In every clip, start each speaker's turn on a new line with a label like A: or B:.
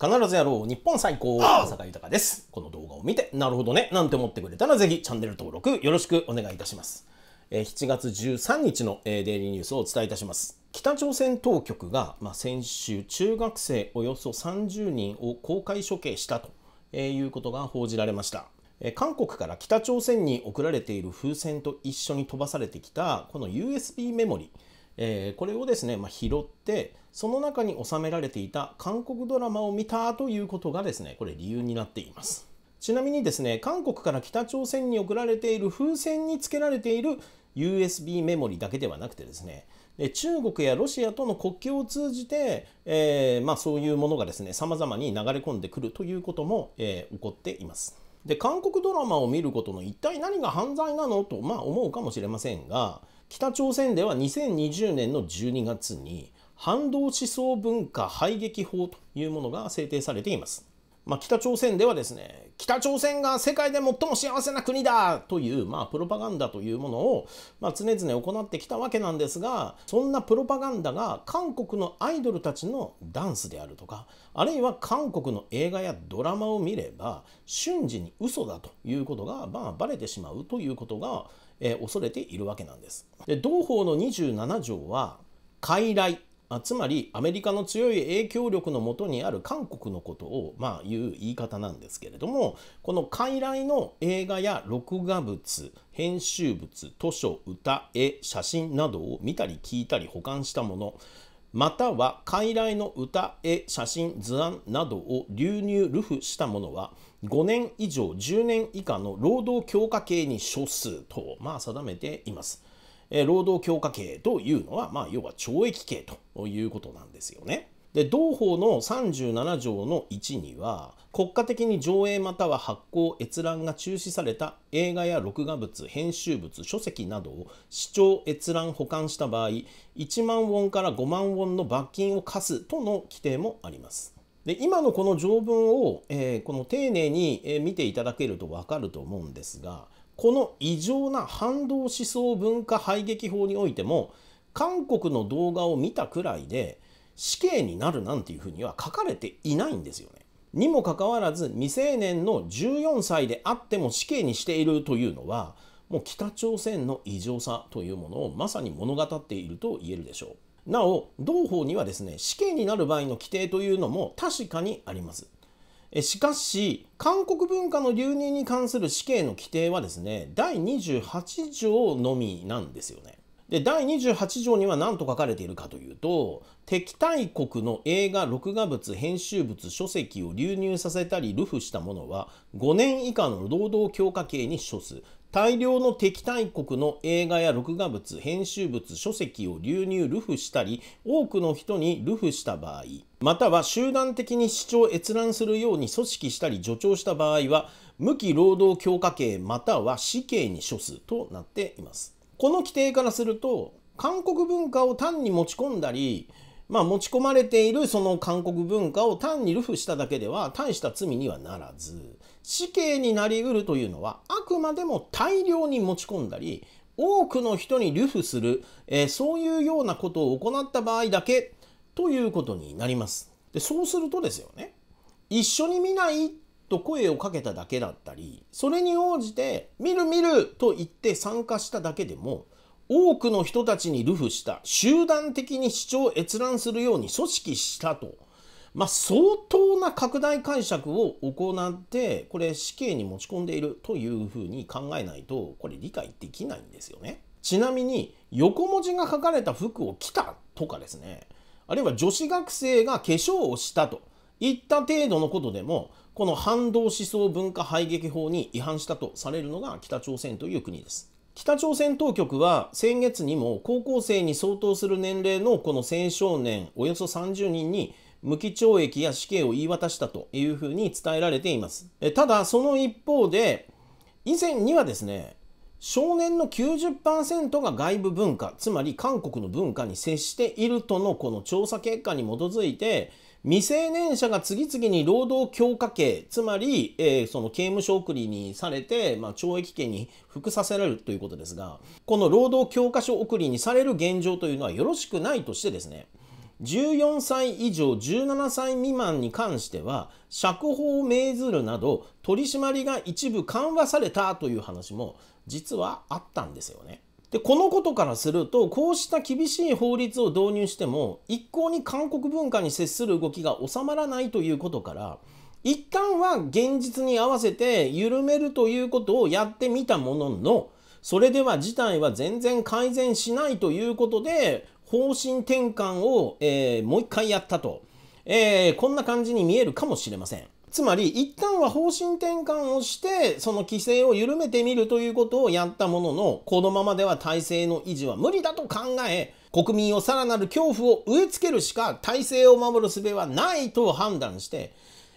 A: 必ずやろう日本最高坂豊ですこの動画を見てなるほどねなんて思ってくれたらぜひチャンネル登録よろしくお願いいたします7月13日のデイリーニュースをお伝えいたします北朝鮮当局が、ま先週中学生およそ30人を公開処刑したということが報じられました韓国から北朝鮮に送られている風船と一緒に飛ばされてきたこの USB メモリーえー、これをですね、まあ、拾ってその中に収められていた韓国ドラマを見たということがですねこれ理由になっていますちなみにですね韓国から北朝鮮に送られている風船につけられている USB メモリだけではなくてですね中国やロシアとの国境を通じて、えー、まあ、そういうものがですね様々に流れ込んでくるということも、えー、起こっています。で韓国ドラマを見ることの一体何が犯罪なのと、まあ、思うかもしれませんが北朝鮮では2020年の12月に反動思想文化排撃法というものが制定されています。まあ、北朝鮮ではですね北朝鮮が世界で最も幸せな国だという、まあ、プロパガンダというものを、まあ、常々行ってきたわけなんですがそんなプロパガンダが韓国のアイドルたちのダンスであるとかあるいは韓国の映画やドラマを見れば瞬時に嘘だということが、まあ、バレてしまうということが、えー、恐れているわけなんです。で同法の27条は傀儡あつまりアメリカの強い影響力のもとにある韓国のことをまあいう言い方なんですけれどもこの傀儡の映画や録画物編集物図書歌絵写真などを見たり聞いたり保管したものまたは傀儡の歌絵写真図案などを流入流布したものは5年以上10年以下の労働強化刑に処すとまあ定めています。え労働強化刑というのは、まあ、要は懲役刑ということなんですよね。で同法の37条の1には国家的に上映または発行閲覧が中止された映画や録画物編集物書籍などを視聴閲覧保管した場合1万ウォンから5万ウォンの罰金を課すとの規定もあります。で今のこの条文を、えー、この丁寧に見ていただけると分かると思うんですがこの異常な反動思想文化排撃法においても韓国の動画を見たくらいで死刑になるなんていうふうには書かれていないんですよね。にもかかわらず未成年の14歳であっても死刑にしているというのはもう北朝鮮の異常さというものをまさに物語っていると言えるでしょう。なお同法にはですね死刑になる場合の規定というのも確かにあります。しかし、韓国文化の流入に関する死刑の規定はですね、第28条のみなんですよね。で、第28条には何と書かれているかというと、敵対国の映画、録画物、編集物、書籍を流入させたり、流布した者は、5年以下の労働強化刑に処す。大量の敵対国の映画や録画物、編集物、書籍を流入、流布したり、多くの人に流布した場合、または集団的に主張閲覧するように組織したり助長した場合は、無期労働強化刑または死刑に処すとなっています。この規定からすると、韓国文化を単に持ち込んだり、まあ、持ち込まれているその韓国文化を単に流布しただけでは大した罪にはならず、死刑になりうるというのはあくまでも大量に持ち込んだり多くの人に流布する、えー、そういうようなことを行った場合だけということになります。でそうするとですよね一緒に見ないと声をかけただけだったりそれに応じて「見る見る!」と言って参加しただけでも多くの人たちに流布した集団的に主張を閲覧するように組織したとまあ、相当な拡大解釈を行ってこれ死刑に持ち込んでいるというふうに考えないとこれ理解できないんですよね。ちなみに横文字が書かれた服を着たとかですねあるいは女子学生が化粧をしたといった程度のことでもこの反動思想文化排撃法に違反したとされるのが北朝鮮という国です。北朝鮮当局は先月にも高校生に相当する年齢のこの青少年およそ30人に無期懲役や死刑を言い渡したというふうに伝えられています。ただ、その一方で、以前にはですね、少年の90%が外部文化、つまり韓国の文化に接しているとのこの調査結果に基づいて、未成年者が次々に労働強化刑、つまり、えー、その刑務所送りにされて、まあ、懲役刑に服させられるということですが、この労働強化所送りにされる現状というのはよろしくないとしてですね、14歳以上17歳未満に関しては釈放を命ずるなど取り締まりが一部緩和されたという話も実はあったんですよね。でこのことからするとこうした厳しい法律を導入しても一向に韓国文化に接する動きが収まらないということから一旦は現実に合わせて緩めるということをやってみたもののそれでは事態は全然改善しないということで方針転換を、えー、もう一回やったと、えー、こんな感じに見えるかもしれません。つまり、一旦は方針転換をして、その規制を緩めてみるということをやったものの、このままでは体制の維持は無理だと考え、国民をさらなる恐怖を植え付けるしか体制を守る術はないと判断して、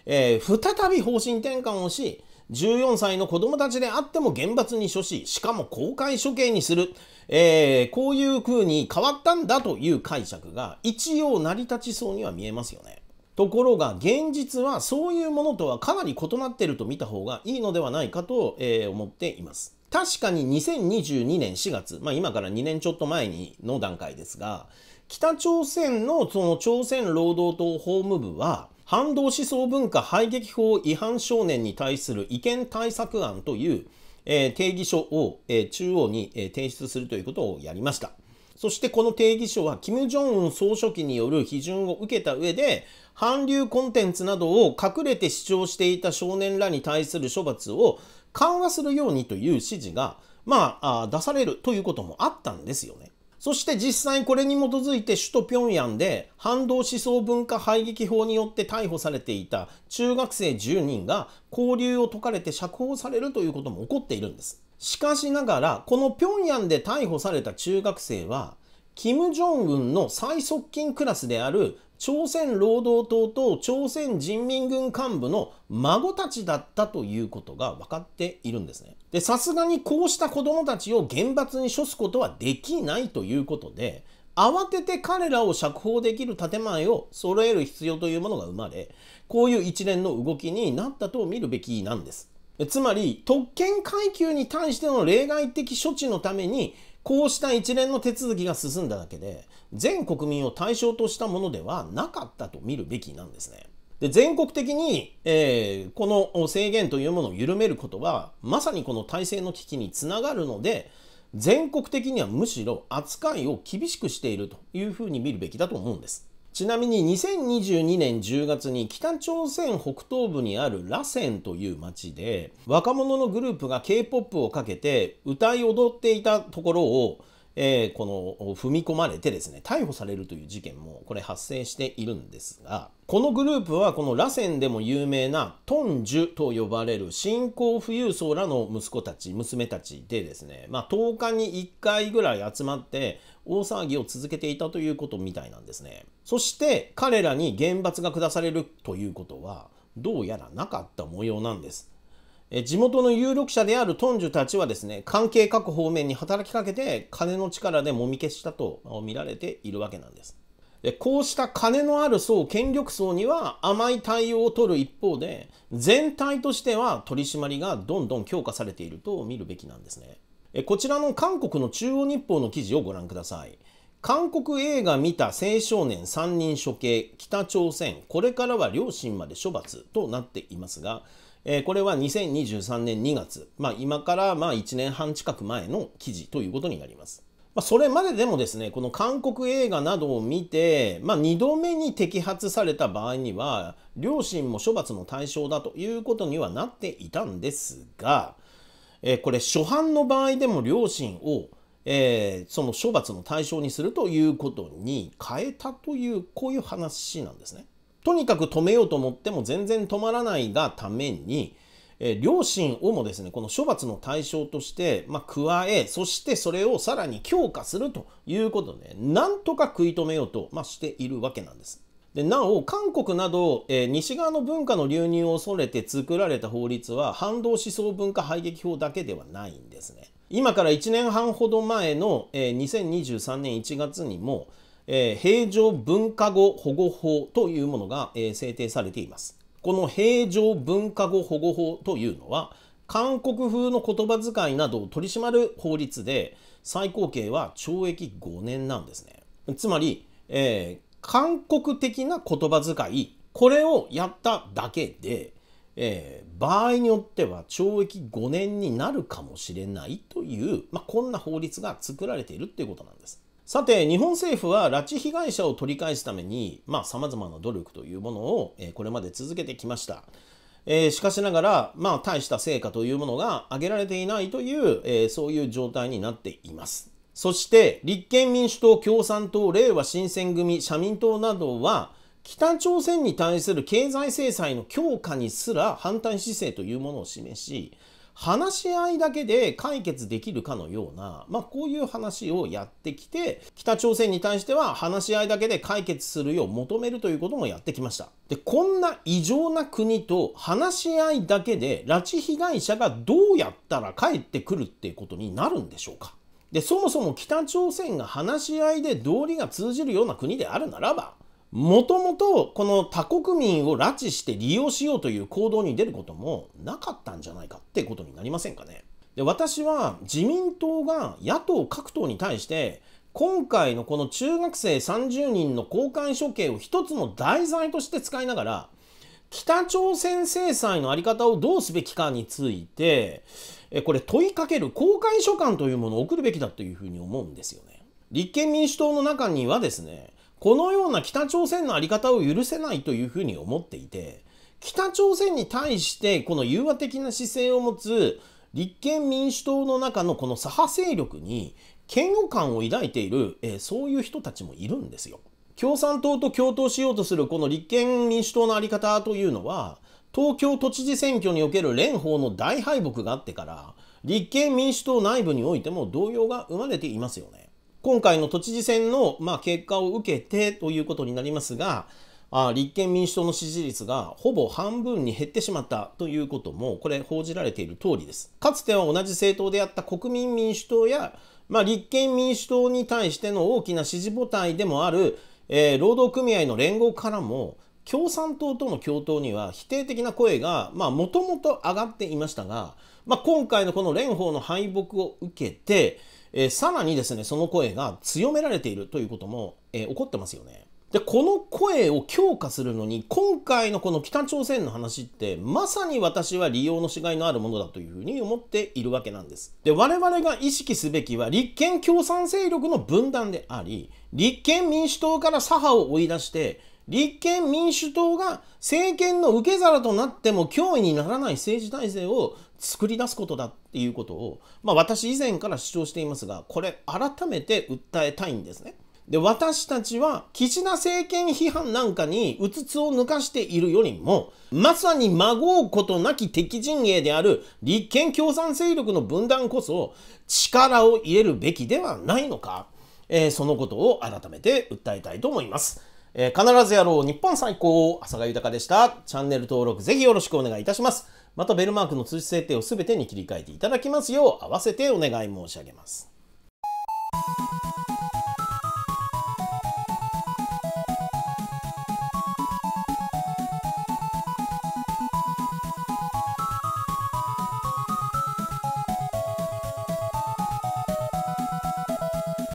A: えー、再び方針転換をし、14歳の子供たちであっても厳罰に処し、しかも公開処刑にする。えー、こういうふうに変わったんだという解釈が一応成り立ちそうには見えますよね。ところが現実はそういうものとはかなり異なっていると見た方がいいのではないかと、えー、思っています。確かに2022年4月、まあ、今から2年ちょっと前にの段階ですが、北朝鮮のその朝鮮労働党法務部は、反動思想文化排撃法違反少年に対する違憲対策案というえ定義書を、え中央に、え提出するということをやりました。そしてこの定義書は、金正恩総書記による批准を受けた上で、韓流コンテンツなどを隠れて主張していた少年らに対する処罰を緩和するようにという指示が、まあ、あ出されるということもあったんですよね。そして実際これに基づいて首都平壌で反動思想文化排撃法によって逮捕されていた中学生10人が交流を解かれて釈放されるということも起こっているんです。しかしながら、この平壌で逮捕された中学生は、金正恩の最側近クラスである朝鮮労働党と朝鮮人民軍幹部の孫たちだったということが分かっているんですね。で、さすがにこうした子供たちを厳罰に処すことはできないということで、慌てて彼らを釈放できる建前を揃える必要というものが生まれ、こういう一連の動きになったと見るべきなんです。つまり、特権階級に対しての例外的処置のために、こうした一連の手続きが進んだだけで、全国民を対象としたものではなかったと見るべきなんですね。で全国的に、えー、この制限というものを緩めることは、まさにこの体制の危機につながるので、全国的にはむしろ扱いを厳しくしているというふうに見るべきだと思うんです。ちなみに2022年10月に北朝鮮北東部にあるラセンという町で若者のグループが K-POP をかけて歌い踊っていたところをえー、この踏み込まれてですね、逮捕されるという事件もこれ発生しているんですが、このグループはこの螺旋でも有名なトンジュと呼ばれる新興富裕層らの息子たち、娘たちでですね、まあ、10日に1回ぐらい集まって大騒ぎを続けていたということみたいなんですね。そして彼らに厳罰が下されるということは、どうやらなかった模様なんです。地元の有力者であるトンジュたちはですね、関係各方面に働きかけて金の力でもみ消したと見られているわけなんです。でこうした金のある層、権力層には甘い対応を取る一方で、全体としては取り締まりがどんどん強化されていると見るべきなんですね。こちらの韓国の中央日報の記事をご覧ください。韓国映画見た青少年3人処刑、北朝鮮、これからは両親まで処罰となっていますが、えー、これは2023年2月、まあ、今からまあ1年半近く前の記事ということになります。まあ、それまででもですね、この韓国映画などを見て、まあ、2度目に摘発された場合には、両親も処罰の対象だということにはなっていたんですが、えー、これ、初犯の場合でも両親を、えー、その処罰の対象にするということに変えたという、こういう話なんですね。とにかく止めようと思っても全然止まらないがために、え両親をもですね、この処罰の対象として、まあ、加え、そしてそれをさらに強化するということで、なんとか食い止めようと、まあ、しているわけなんです。でなお、韓国など、えー、西側の文化の流入を恐れて作られた法律は、反動思想文化排撃法だけではないんですね。今から1年半ほど前の、えー、2023年1月にも、平常文化語保護法というものが、制定されています。この平常文化語保護法というのは、韓国風の言葉遣いなどを取り締まる法律で、最高刑は懲役5年なんですね。つまり、えー、韓国的な言葉遣い、これをやっただけで、えー、場合によっては懲役5年になるかもしれないという、まあ、こんな法律が作られているということなんです。さて、日本政府は拉致被害者を取り返すために、まあ、様々な努力というものを、えー、これまで続けてきました。えー、しかしながら、まあ、大した成果というものが挙げられていないという、えー、そういう状態になっています。そして、立憲民主党、共産党、れいわ新選組、社民党などは、北朝鮮に対する経済制裁の強化にすら反対姿勢というものを示し、話し合いだけで解決できるかのような、まあ、こういう話をやってきて北朝鮮に対しては話し合いだけで解決するよう求めるということもやってきましたでこんな異常な国と話し合いだけで拉致被害者がどうやったら帰ってくるっていうことになるんでしょうかでそもそも北朝鮮が話し合いで道理が通じるような国であるならばもともとこの他国民を拉致して利用しようという行動に出ることもなかったんじゃないかってことになりませんかね。で私は自民党が野党各党に対して今回のこの中学生30人の公開処刑を一つの題材として使いながら北朝鮮制裁の在り方をどうすべきかについてこれ問いかける公開書簡というものを送るべきだというふうに思うんですよね。立憲民主党の中にはですねこのような北朝鮮の在り方を許せないというふうに思っていて、北朝鮮に対してこの融和的な姿勢を持つ立憲民主党の中のこの左派勢力に嫌悪感を抱いている、えー、そういう人たちもいるんですよ。共産党と共闘しようとするこの立憲民主党の在り方というのは、東京都知事選挙における蓮舫の大敗北があってから、立憲民主党内部においても動揺が生まれていますよね。今回の都知事選の、まあ、結果を受けてということになりますが、あ立憲民主党の支持率がほぼ半分に減ってしまったということも、これ報じられている通りです。かつては同じ政党であった国民民主党や、まあ、立憲民主党に対しての大きな支持母体でもある、えー、労働組合の連合からも、共産党との共闘には否定的な声が、まあ、もともと上がっていましたが、まあ、今回のこの蓮舫の敗北を受けて、えー、さらにですね、その声が強められているということも、えー、起こってますよね。で、この声を強化するのに、今回のこの北朝鮮の話って、まさに私は利用のしがいのあるものだというふうに思っているわけなんです。で、我々が意識すべきは、立憲共産勢力の分断であり、立憲民主党から左派を追い出して、立憲民主党が政権の受け皿となっても脅威にならない政治体制を作り出すことだっていうことを、まあ、私以前から主張していますがこれ改めて訴えたいんですね。で私たちは岸田政権批判なんかにうつつを抜かしているよりもまさにまごうことなき敵陣営である立憲共産勢力の分断こそ力を入れるべきではないのか、えー、そのことを改めて訴えたいと思います。えー、必ずやろう日本最高浅賀豊でした。チャンネル登録ぜひよろしくお願いいたします。またベルマークの通知設定をすべてに切り替えていただきますよう合わせてお願い申し上げます。